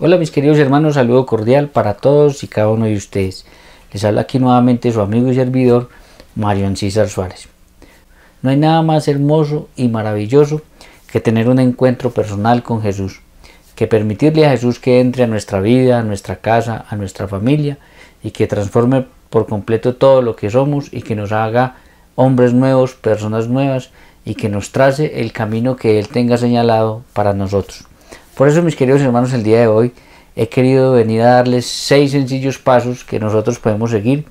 Hola mis queridos hermanos, saludo cordial para todos y cada uno de ustedes. Les habla aquí nuevamente su amigo y servidor Marion César Suárez. No hay nada más hermoso y maravilloso que tener un encuentro personal con Jesús, que permitirle a Jesús que entre a nuestra vida, a nuestra casa, a nuestra familia y que transforme por completo todo lo que somos y que nos haga hombres nuevos, personas nuevas y que nos trace el camino que Él tenga señalado para nosotros. Por eso, mis queridos hermanos, el día de hoy he querido venir a darles seis sencillos pasos que nosotros podemos seguir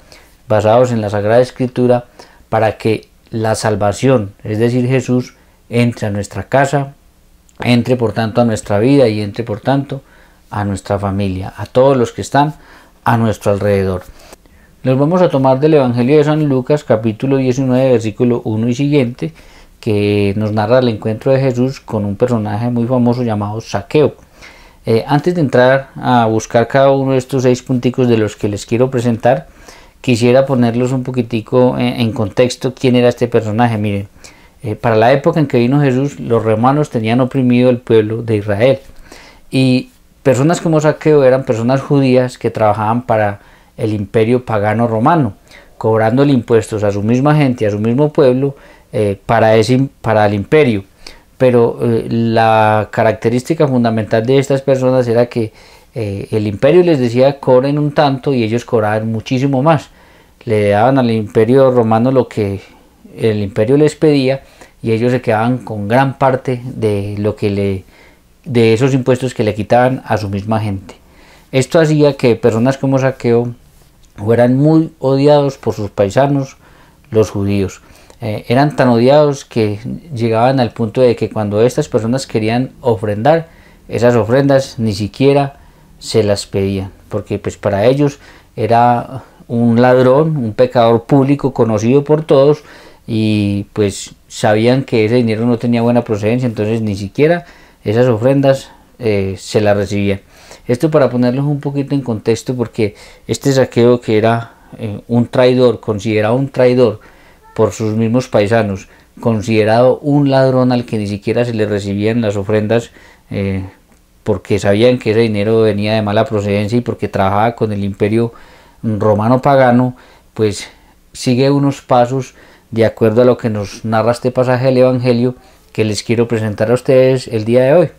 basados en la Sagrada Escritura para que la salvación, es decir, Jesús, entre a nuestra casa, entre por tanto a nuestra vida y entre por tanto a nuestra familia, a todos los que están a nuestro alrededor. Nos vamos a tomar del Evangelio de San Lucas capítulo 19 versículo 1 y siguiente que nos narra el encuentro de Jesús con un personaje muy famoso llamado Saqueo. Eh, antes de entrar a buscar cada uno de estos seis punticos de los que les quiero presentar, quisiera ponerlos un poquitico en, contexto quién era este personaje. Miren, eh, para la época en que vino Jesús, los romanos tenían oprimido el pueblo de Israel. Y personas como Saqueo eran personas judías que trabajaban para el imperio pagano romano, cobrando impuestos a su misma gente, a su mismo pueblo, eh, para, para el imperio. Pero eh, la característica fundamental de estas personas era que eh, el imperio les decía cobren un tanto y ellos cobraban muchísimo más. Le daban al imperio romano lo que el imperio les pedía y ellos se quedaban con gran parte de lo que le de esos impuestos que le quitaban a su misma gente. Esto hacía que personas como Saqueo fueran muy odiados por sus paisanos, los judíos. Eh, eran tan odiados que llegaban al punto de que cuando estas personas querían ofrendar, esas ofrendas ni siquiera se las pedían, porque pues para ellos era un ladrón, un pecador público conocido por todos y pues sabían que ese dinero no tenía buena procedencia, entonces ni siquiera esas ofrendas eh, se las recibían. Esto para ponerlos un poquito en contexto porque este saqueo que era eh, un traidor, considerado un traidor, por sus mismos paisanos, considerado un ladrón al que ni siquiera se le recibían las ofrendas eh, porque sabían que ese dinero venía de mala procedencia y porque trabajaba con el imperio romano pagano, pues sigue unos pasos de acuerdo a lo que nos narra este pasaje del Evangelio que les quiero presentar a ustedes el día de hoy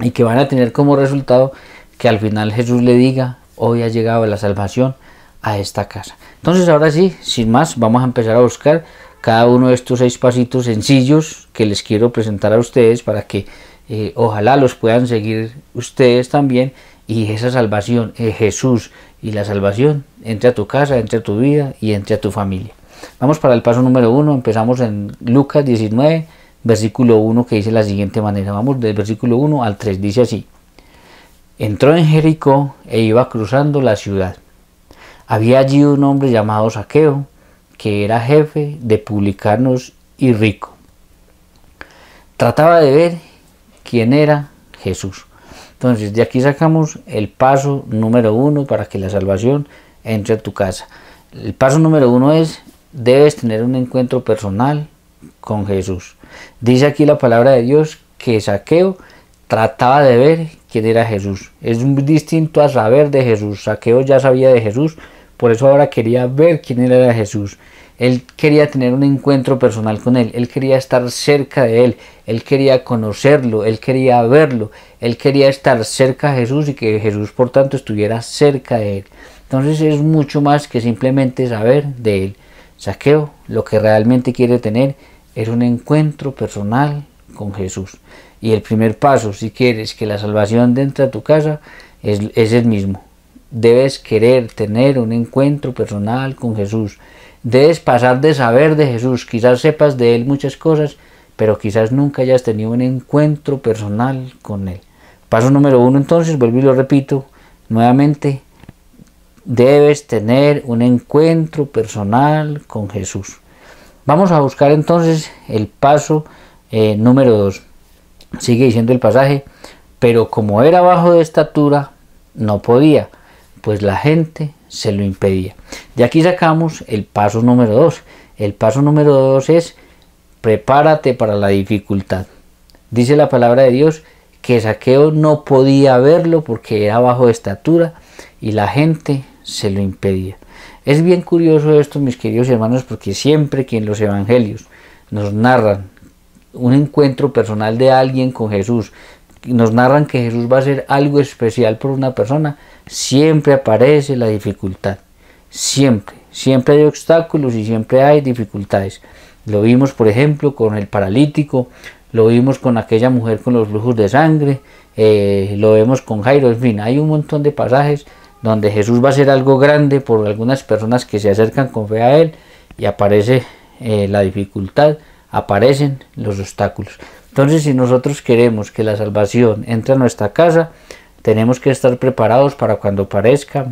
y que van a tener como resultado que al final Jesús le diga, hoy ha llegado la salvación a esta casa. Entonces ahora sí, sin más, vamos a empezar a buscar cada uno de estos seis pasitos sencillos que les quiero presentar a ustedes para que eh, ojalá los puedan seguir ustedes también y esa salvación, Jesús y la salvación, entre a tu casa, entre a tu vida y entre a tu familia. Vamos para el paso número uno, empezamos en Lucas 19, versículo 1 que dice la siguiente manera, vamos del versículo 1 al 3, dice así, entró en Jericó e iba cruzando la ciudad. Había allí un hombre llamado Saqueo, que era jefe de publicanos y rico. Trataba de ver quién era Jesús. Entonces, de aquí sacamos el paso número uno para que la salvación entre a tu casa. El paso número uno es, debes tener un encuentro personal con Jesús. Dice aquí la palabra de Dios que Saqueo trataba de ver quién era Jesús. Es muy distinto a saber de Jesús. Saqueo ya sabía de Jesús, por eso ahora quería ver quién era Jesús. Él quería tener un encuentro personal con Él, Él quería estar cerca de Él, Él quería conocerlo, Él quería verlo, Él quería estar cerca de Jesús y que Jesús por tanto estuviera cerca de Él. Entonces es mucho más que simplemente saber de Él. Saqueo lo que realmente quiere tener es un encuentro personal con Jesús. Y el primer paso, si quieres que la salvación de entre a tu casa, es el mismo, debes querer tener un encuentro personal con Jesús. Debes pasar de saber de Jesús. Quizás sepas de Él muchas cosas, pero quizás nunca hayas tenido un encuentro personal con Él. Paso número uno entonces, vuelvo y lo repito nuevamente, debes tener un encuentro personal con Jesús. Vamos a buscar entonces el paso eh, número dos. Sigue diciendo el pasaje, pero como era bajo de estatura, no podía pues la gente se lo impedía. y aquí sacamos el paso número dos... El paso número dos es prepárate para la dificultad. Dice la palabra de Dios que Saqueo no podía verlo porque era bajo de estatura y la gente se lo impedía. Es bien curioso esto, mis queridos hermanos, porque siempre que en los evangelios nos narran un encuentro personal de alguien con Jesús, nos narran que Jesús va a ser algo especial por una persona, siempre aparece la dificultad. Siempre, siempre hay obstáculos y siempre hay dificultades. Lo vimos, por ejemplo, con el paralítico, lo vimos con aquella mujer con los flujos de sangre, eh, lo vemos con Jairo, en fin, hay un montón de pasajes donde Jesús va a ser algo grande por algunas personas que se acercan con fe a Él y aparece eh, la dificultad, aparecen los obstáculos. Entonces, si nosotros queremos que la salvación entre a nuestra casa, tenemos que estar preparados para cuando aparezca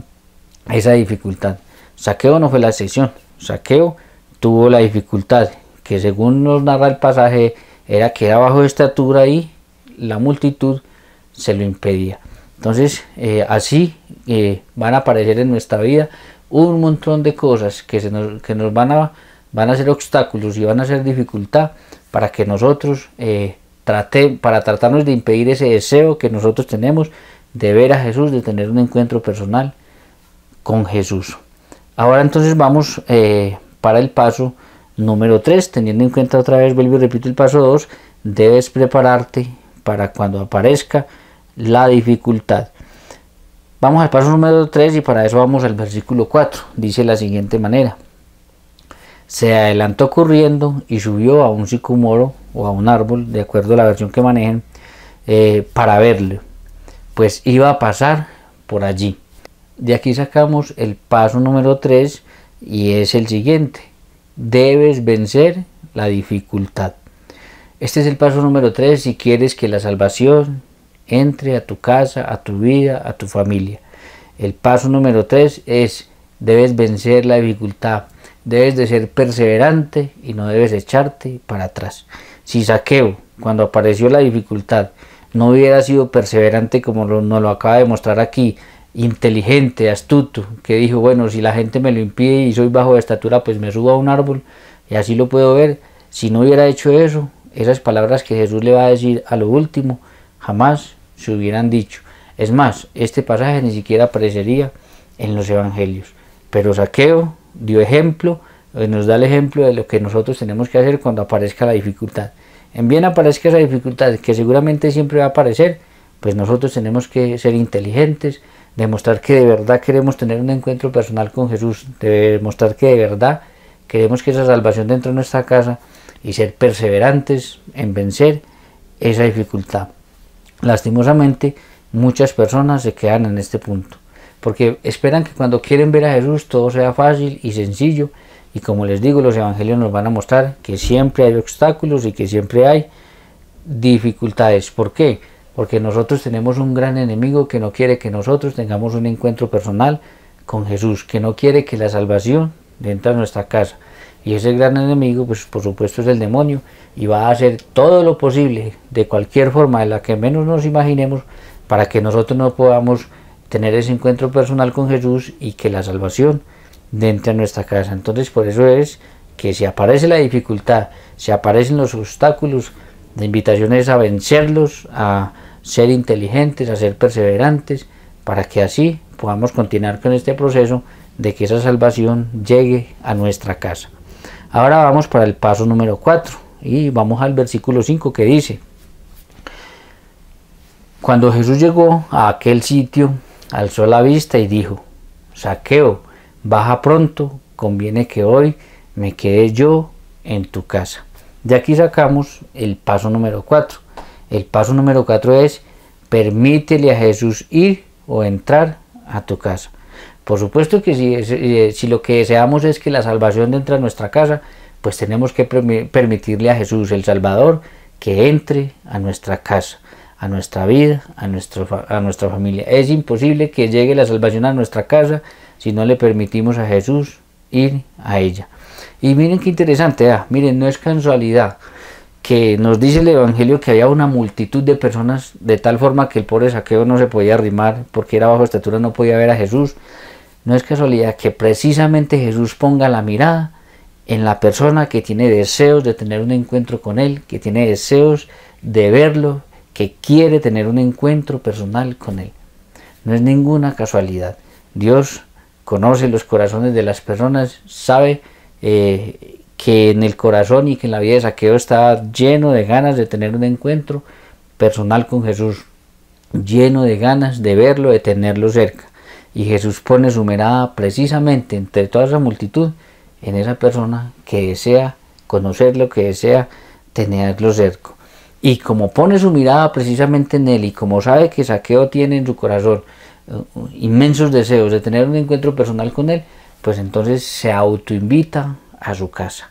esa dificultad. Saqueo no fue la excepción. Saqueo tuvo la dificultad que según nos narra el pasaje era que era bajo de estatura y la multitud se lo impedía. Entonces eh, así eh, van a aparecer en nuestra vida un montón de cosas que, se que nos van a van a ser obstáculos y van a ser dificultad para que nosotros eh, para tratarnos de impedir ese deseo que nosotros tenemos de ver a Jesús, de tener un encuentro personal con Jesús. Ahora entonces vamos eh, para el paso número 3, teniendo en cuenta otra vez, vuelvo y repito el paso 2, debes prepararte para cuando aparezca la dificultad. Vamos al paso número 3 y para eso vamos al versículo 4. Dice la siguiente manera se adelantó corriendo y subió a un sicumoro o a un árbol, de acuerdo a la versión que manejen, eh, para verlo. Pues iba a pasar por allí. De aquí sacamos el paso número 3 y es el siguiente. Debes vencer la dificultad. Este es el paso número 3 si quieres que la salvación entre a tu casa, a tu vida, a tu familia. El paso número 3 es debes vencer la dificultad debes de ser perseverante y no debes echarte para atrás. Si Saqueo, cuando apareció la dificultad, no hubiera sido perseverante como lo, nos lo acaba de mostrar aquí, inteligente, astuto, que dijo, bueno, si la gente me lo impide y soy bajo de estatura, pues me subo a un árbol y así lo puedo ver. Si no hubiera hecho eso, esas palabras que Jesús le va a decir a lo último, jamás se hubieran dicho. Es más, este pasaje ni siquiera aparecería en los evangelios. Pero Saqueo dio ejemplo, eh, nos da el ejemplo de lo que nosotros tenemos que hacer cuando aparezca la dificultad. En bien aparezca esa dificultad, que seguramente siempre va a aparecer, pues nosotros tenemos que ser inteligentes, demostrar que de verdad queremos tener un encuentro personal con Jesús, demostrar que de verdad queremos que esa salvación dentro de nuestra casa y ser perseverantes en vencer esa dificultad. Lastimosamente, muchas personas se quedan en este punto porque esperan que cuando quieren ver a Jesús todo sea fácil y sencillo. Y como les digo, los evangelios nos van a mostrar que siempre hay obstáculos y que siempre hay dificultades. ¿Por qué? Porque nosotros tenemos un gran enemigo que no quiere que nosotros tengamos un encuentro personal con Jesús, que no quiere que la salvación entre a nuestra casa. Y ese gran enemigo, pues por supuesto es el demonio, y va a hacer todo lo posible, de cualquier forma, de la que menos nos imaginemos, para que nosotros no podamos tener ese encuentro personal con Jesús y que la salvación entre a nuestra casa. Entonces por eso es que si aparece la dificultad, si aparecen los obstáculos, la invitación es a vencerlos, a ser inteligentes, a ser perseverantes, para que así podamos continuar con este proceso de que esa salvación llegue a nuestra casa. Ahora vamos para el paso número 4 y vamos al versículo 5 que dice, cuando Jesús llegó a aquel sitio, alzó la vista y dijo, Saqueo, baja pronto, conviene que hoy me quede yo en tu casa. De aquí sacamos el paso número 4. El paso número 4 es, permítele a Jesús ir o entrar a tu casa. Por supuesto que si, eh, si lo que deseamos es que la salvación entre a nuestra casa, pues tenemos que permitirle a Jesús el Salvador que entre a nuestra casa a nuestra vida, a, nuestro, a nuestra familia. Es imposible que llegue la salvación a nuestra casa si no le permitimos a Jesús ir a ella. Y miren qué interesante, miren, no es casualidad que nos dice el Evangelio que había una multitud de personas de tal forma que el pobre saqueo no se podía arrimar porque era bajo estatura, no podía ver a Jesús. No es casualidad que precisamente Jesús ponga la mirada en la persona que tiene deseos de tener un encuentro con Él, que tiene deseos de verlo, que quiere tener un encuentro personal con Él. No es ninguna casualidad. Dios conoce los corazones de las personas, sabe eh, que en el corazón y que en la vida de Saqueo está lleno de ganas de tener un encuentro personal con Jesús, lleno de ganas de verlo, de tenerlo cerca. Y Jesús pone su mirada precisamente entre toda esa multitud en esa persona que desea conocerlo, que desea tenerlo cerca. Y como pone su mirada precisamente en él y como sabe que Saqueo tiene en su corazón eh, inmensos deseos de tener un encuentro personal con él, pues entonces se autoinvita a su casa.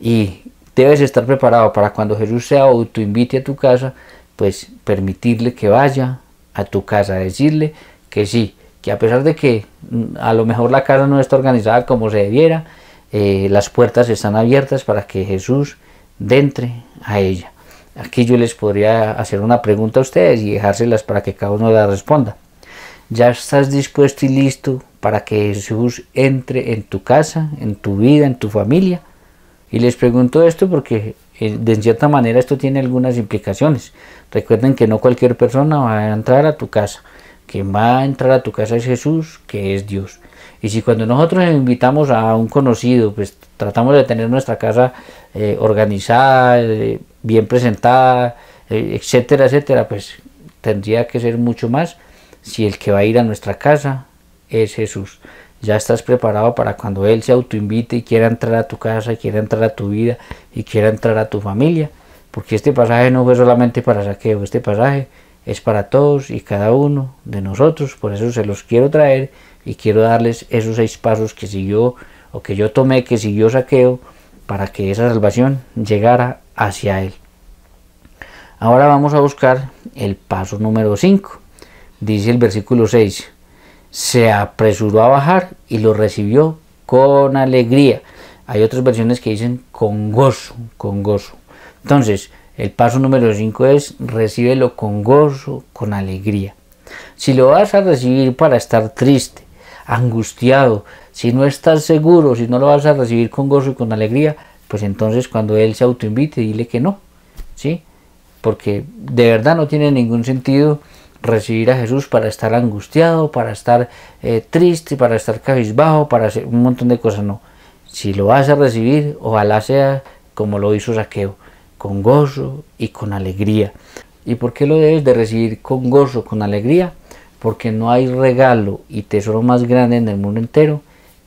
Y debes estar preparado para cuando Jesús se autoinvite a tu casa, pues permitirle que vaya a tu casa, decirle que sí, que a pesar de que mm, a lo mejor la casa no está organizada como se debiera, eh, las puertas están abiertas para que Jesús entre a ella. Aquí yo les podría hacer una pregunta a ustedes y dejárselas para que cada uno la responda. ¿Ya estás dispuesto y listo para que Jesús entre en tu casa, en tu vida, en tu familia? Y les pregunto esto porque eh, de cierta manera esto tiene algunas implicaciones. Recuerden que no cualquier persona va a entrar a tu casa. Quien va a entrar a tu casa es Jesús, que es Dios. Y si cuando nosotros invitamos a un conocido, pues tratamos de tener nuestra casa eh, organizada, eh, bien presentada, eh, etcétera, etcétera, pues tendría que ser mucho más si el que va a ir a nuestra casa es Jesús. Ya estás preparado para cuando Él se autoinvite y quiera entrar a tu casa, quiera entrar a tu vida y quiera entrar a tu familia. Porque este pasaje no fue solamente para saqueo, este pasaje es para todos y cada uno de nosotros. Por eso se los quiero traer y quiero darles esos seis pasos que siguió o que yo tomé, que siguió saqueo para que esa salvación llegara hacia Él. Ahora vamos a buscar el paso número 5. Dice el versículo 6. Se apresuró a bajar y lo recibió con alegría. Hay otras versiones que dicen con gozo, con gozo. Entonces, el paso número 5 es recíbelo con gozo, con alegría. Si lo vas a recibir para estar triste, angustiado, si no estás seguro, si no lo vas a recibir con gozo y con alegría, pues entonces cuando Él se autoinvite, dile que no, ¿sí? Porque de verdad no tiene ningún sentido recibir a Jesús para estar angustiado, para estar eh, triste, para estar cabizbajo, para hacer un montón de cosas, no. Si lo vas a recibir, ojalá sea como lo hizo Saqueo, con gozo y con alegría. ¿Y por qué lo debes de recibir con gozo, con alegría? Porque no hay regalo y tesoro más grande en el mundo entero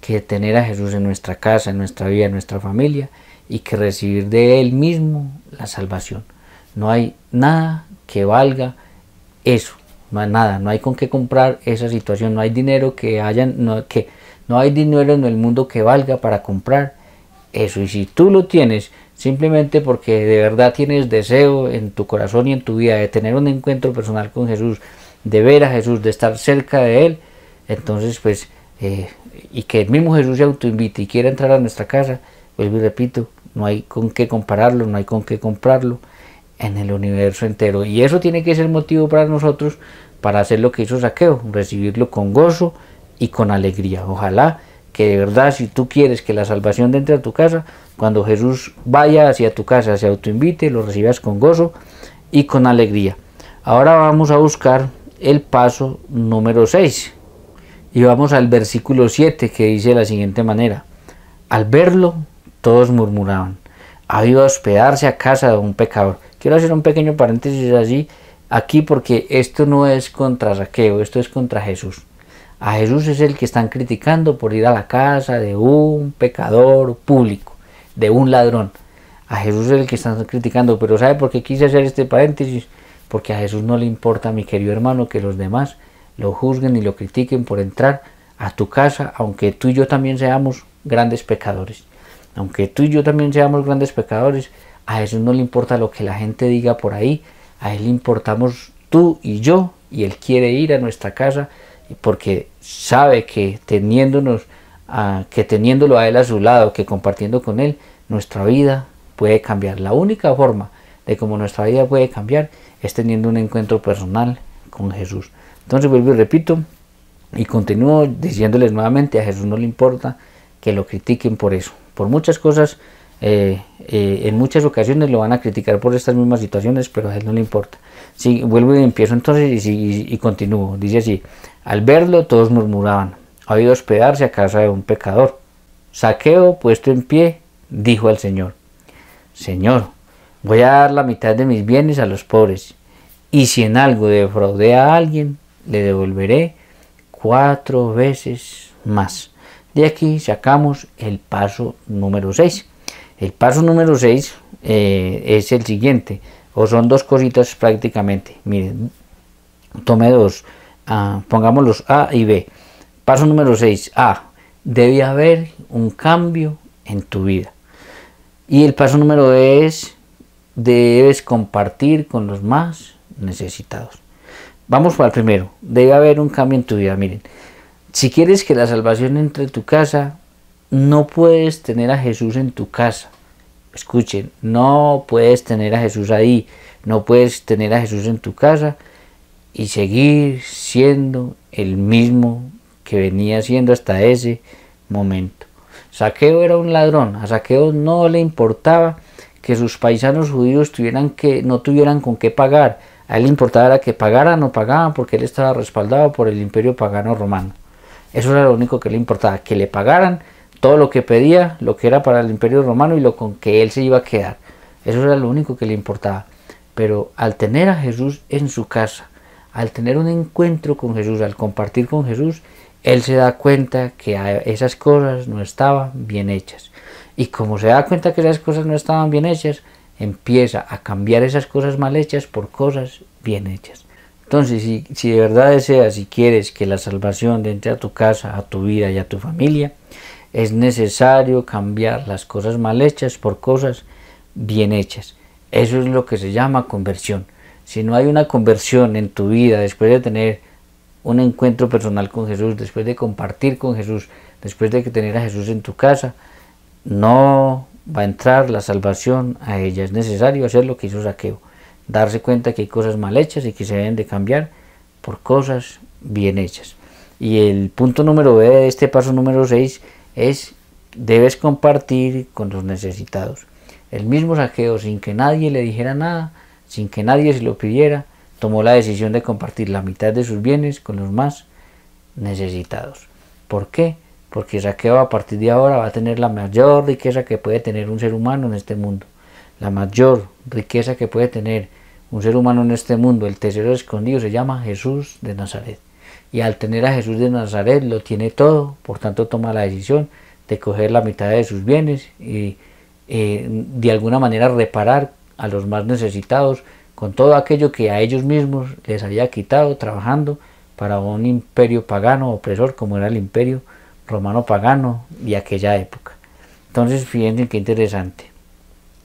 que tener a Jesús en nuestra casa, en nuestra vida, en nuestra familia y que recibir de Él mismo la salvación. No hay nada que valga eso, no nada, no hay con qué comprar esa situación, no hay dinero que hayan, no, que no hay dinero en el mundo que valga para comprar eso. Y si tú lo tienes, simplemente porque de verdad tienes deseo en tu corazón y en tu vida de tener un encuentro personal con Jesús, de ver a Jesús, de estar cerca de Él, entonces pues eh, y que el mismo Jesús se autoinvite y quiera entrar a nuestra casa, vuelvo y repito, no hay con qué compararlo, no hay con qué comprarlo en el universo entero. Y eso tiene que ser motivo para nosotros para hacer lo que hizo Saqueo, recibirlo con gozo y con alegría. Ojalá que de verdad si tú quieres que la salvación entre a tu casa, cuando Jesús vaya hacia tu casa, se autoinvite, lo recibas con gozo y con alegría. Ahora vamos a buscar el paso número 6. Y vamos al versículo 7 que dice de la siguiente manera. Al verlo, todos murmuraban. Ha ido a hospedarse a casa de un pecador. Quiero hacer un pequeño paréntesis allí, aquí porque esto no es contra Saqueo, esto es contra Jesús. A Jesús es el que están criticando por ir a la casa de un pecador público, de un ladrón. A Jesús es el que están criticando, pero ¿sabe por qué quise hacer este paréntesis? Porque a Jesús no le importa, mi querido hermano, que los demás lo juzguen y lo critiquen por entrar a tu casa, aunque tú y yo también seamos grandes pecadores. Aunque tú y yo también seamos grandes pecadores, a Jesús no le importa lo que la gente diga por ahí, a Él le importamos tú y yo, y Él quiere ir a nuestra casa porque sabe que teniéndonos, ah, que teniéndolo a Él a su lado, que compartiendo con Él, nuestra vida puede cambiar. La única forma de cómo nuestra vida puede cambiar es teniendo un encuentro personal con Jesús. Entonces vuelvo y repito, y continúo diciéndoles nuevamente, a Jesús no le importa que lo critiquen por eso. Por muchas cosas, eh, eh, en muchas ocasiones lo van a criticar por estas mismas situaciones, pero a él no le importa. Sí, vuelvo y empiezo entonces y, continúo. Dice así, al verlo todos murmuraban, ha ido a hospedarse a casa de un pecador. Saqueo, puesto en pie, dijo al Señor, Señor, voy a dar la mitad de mis bienes a los pobres, y si en algo defraude a alguien, le devolveré cuatro veces más. De aquí sacamos el paso número 6. El paso número 6 eh, es el siguiente, o son dos cositas prácticamente. Miren, tome dos, ah, pongámoslos A y B. Paso número 6, A, debe haber un cambio en tu vida. Y el paso número B es, debes compartir con los más necesitados. Vamos para el primero. Debe haber un cambio en tu vida. Miren, si quieres que la salvación entre en tu casa, no puedes tener a Jesús en tu casa. Escuchen, no puedes tener a Jesús ahí, no puedes tener a Jesús en tu casa y seguir siendo el mismo que venía siendo hasta ese momento. Saqueo era un ladrón, a Saqueo no le importaba que sus paisanos judíos tuvieran que, no tuvieran con qué pagar a él le importaba que pagaran o pagaban porque él estaba respaldado por el imperio pagano romano. Eso era lo único que le importaba, que le pagaran todo lo que pedía, lo que era para el imperio romano y lo con que él se iba a quedar. Eso era lo único que le importaba. Pero al tener a Jesús en su casa, al tener un encuentro con Jesús, al compartir con Jesús, él se da cuenta que esas cosas no estaban bien hechas. Y como se da cuenta que esas cosas no estaban bien hechas, empieza a cambiar esas cosas mal hechas por cosas bien hechas. Entonces, si, de verdad deseas y quieres que la salvación entre a tu casa, a tu vida y a tu familia, es necesario cambiar las cosas mal hechas por cosas bien hechas. Eso es lo que se llama conversión. Si no hay una conversión en tu vida después de tener un encuentro personal con Jesús, después de compartir con Jesús, después de tener a Jesús en tu casa, no va a entrar la salvación a ella. Es necesario hacer lo que hizo Saqueo, darse cuenta que hay cosas mal hechas y que se deben de cambiar por cosas bien hechas. Y el punto número B de este paso número 6 es debes compartir con los necesitados. El mismo Saqueo, sin que nadie le dijera nada, sin que nadie se lo pidiera, tomó la decisión de compartir la mitad de sus bienes con los más necesitados. ¿Por qué? porque Saqueo a partir de ahora va a tener la mayor riqueza que puede tener un ser humano en este mundo, la mayor riqueza que puede tener un ser humano en este mundo, el tesoro escondido se llama Jesús de Nazaret. Y al tener a Jesús de Nazaret lo tiene todo, por tanto toma la decisión de coger la mitad de sus bienes y eh, de alguna manera reparar a los más necesitados con todo aquello que a ellos mismos les había quitado trabajando para un imperio pagano opresor como era el imperio romano pagano y aquella época. Entonces, fíjense qué interesante.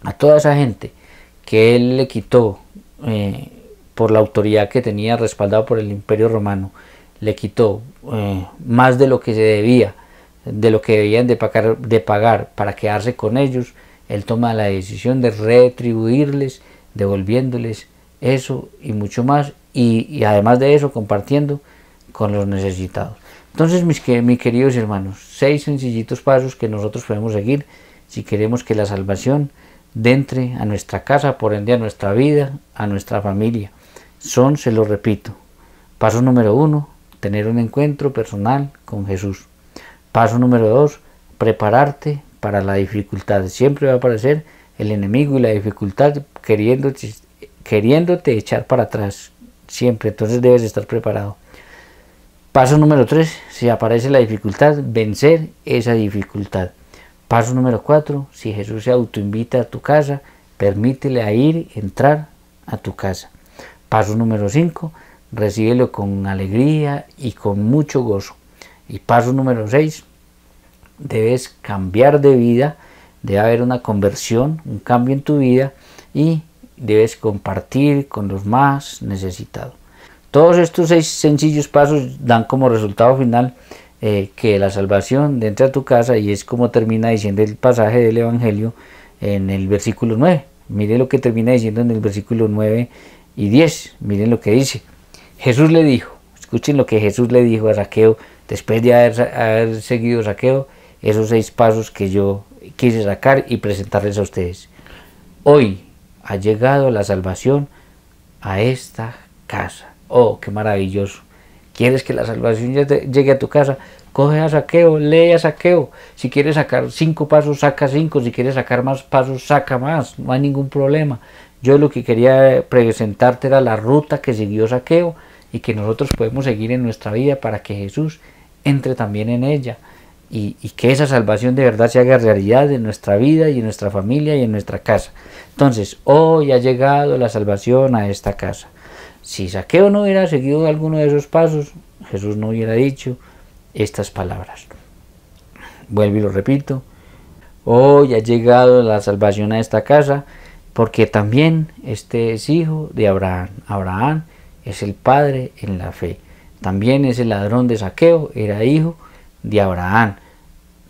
A toda esa gente que él le quitó eh, por la autoridad que tenía respaldado por el imperio romano, le quitó eh, más de lo que se debía, de lo que debían de pagar, de pagar para quedarse con ellos, él toma la decisión de retribuirles, devolviéndoles eso y mucho más, y además de eso compartiendo con los necesitados. Entonces, mis, mis queridos hermanos, seis sencillitos pasos que nosotros podemos seguir si queremos que la salvación entre a nuestra casa, por ende a nuestra vida, a nuestra familia. Son, se lo repito, paso número uno, tener un encuentro personal con Jesús. Paso número dos, prepararte para la dificultad. Siempre va a aparecer el enemigo y la dificultad queriéndote, queriéndote echar para atrás. Siempre, entonces debes estar preparado. Paso número 3, si aparece la dificultad, vencer esa dificultad. Paso número 4, si Jesús se autoinvita a tu casa, permítele a ir, entrar a tu casa. Paso número 5, recíbelo con alegría y con mucho gozo. Y paso número 6, debes cambiar de vida, debe haber una conversión, un cambio en tu vida y debes compartir con los más necesitados. Todos estos seis sencillos pasos dan como resultado final eh, que la salvación de entre a tu casa y es como termina diciendo el pasaje del Evangelio en el versículo 9. Miren lo que termina diciendo en el versículo 9 y 10. Miren lo que dice. Jesús le dijo, escuchen lo que Jesús le dijo a Saqueo después de haber seguido Saqueo, esos seis pasos que yo quise sacar y presentarles a ustedes. Hoy ha llegado la salvación a esta casa Oh, qué maravilloso. ¿Quieres que la salvación llegue a tu casa? Coge a saqueo, lee a saqueo. Si quieres sacar cinco pasos, saca cinco. Si quieres sacar más pasos, saca más. No hay ningún problema. Yo lo que quería presentarte era la ruta que siguió saqueo y que nosotros podemos seguir en nuestra vida para que Jesús entre también en ella y, que esa salvación de verdad se haga realidad en nuestra vida y en nuestra familia y en nuestra casa. Entonces, hoy oh, ha llegado la salvación a esta casa. Si Saqueo no hubiera seguido alguno de esos pasos, Jesús no hubiera dicho estas palabras. Vuelvo y lo repito. Hoy ha llegado la salvación a esta casa, porque también este es hijo de Abraham. Abraham es el padre en la fe. También ese ladrón de Saqueo era hijo de Abraham.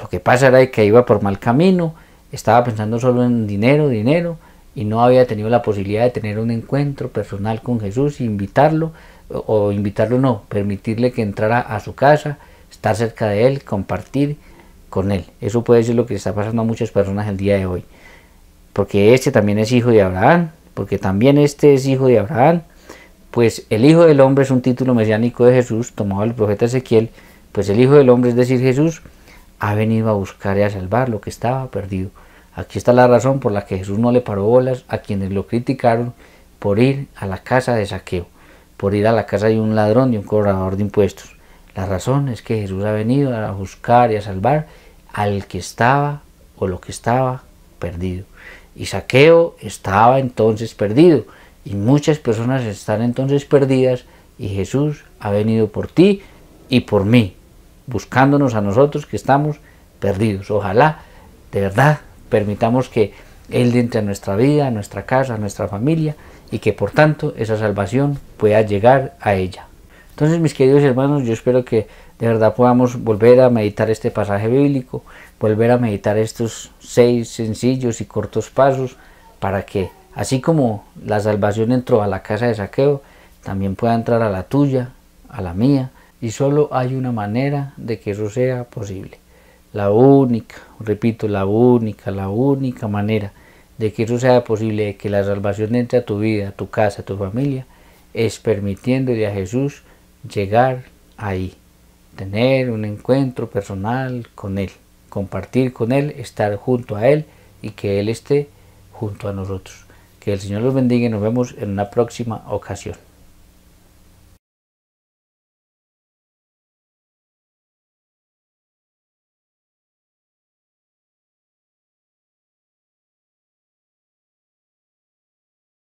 Lo que pasa era que iba por mal camino, estaba pensando solo en dinero, dinero, y no había tenido la posibilidad de tener un encuentro personal con Jesús, invitarlo, o, invitarlo no, permitirle que entrara a su casa, estar cerca de él, compartir con él. Eso puede ser lo que está pasando a muchas personas el día de hoy. Porque este también es hijo de Abraham, porque también este es hijo de Abraham. Pues el Hijo del Hombre es un título mesiánico de Jesús, tomado el profeta Ezequiel. Pues el Hijo del Hombre, es decir, Jesús, ha venido a buscar y a salvar lo que estaba perdido. Aquí está la razón por la que Jesús no le paró bolas a quienes lo criticaron por ir a la casa de saqueo, por ir a la casa de un ladrón y un cobrador de impuestos. La razón es que Jesús ha venido a buscar y a salvar al que estaba o lo que estaba perdido. Y saqueo estaba entonces perdido y muchas personas están entonces perdidas y Jesús ha venido por ti y por mí, buscándonos a nosotros que estamos perdidos. Ojalá, de verdad, permitamos que Él entre a nuestra vida, a nuestra casa, a nuestra familia y que por tanto esa salvación pueda llegar a ella. Entonces, mis queridos hermanos, yo espero que de verdad podamos volver a meditar este pasaje bíblico, volver a meditar estos seis sencillos y cortos pasos para que, así como la salvación entró a la casa de saqueo, también pueda entrar a la tuya, a la mía, y solo hay una manera de que eso sea posible la única, repito, la única, la única manera de que eso sea posible, de que la salvación entre a tu vida, a tu casa, a tu familia, es permitiéndole a Jesús llegar ahí, tener un encuentro personal con Él, compartir con Él, estar junto a Él y que Él esté junto a nosotros. Que el Señor los bendiga y nos vemos en una próxima ocasión.